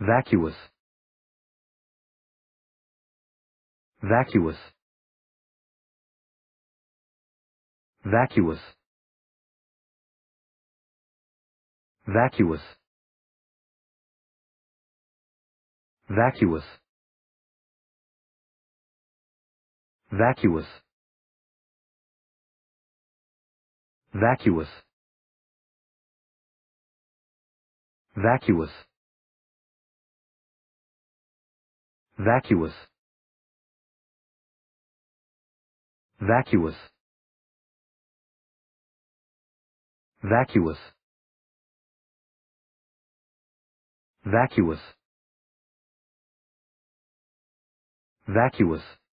vacuous vacuous vacuous vacuous vacuous vacuous vacuous vacuous vacuous vacuous vacuous vacuous vacuous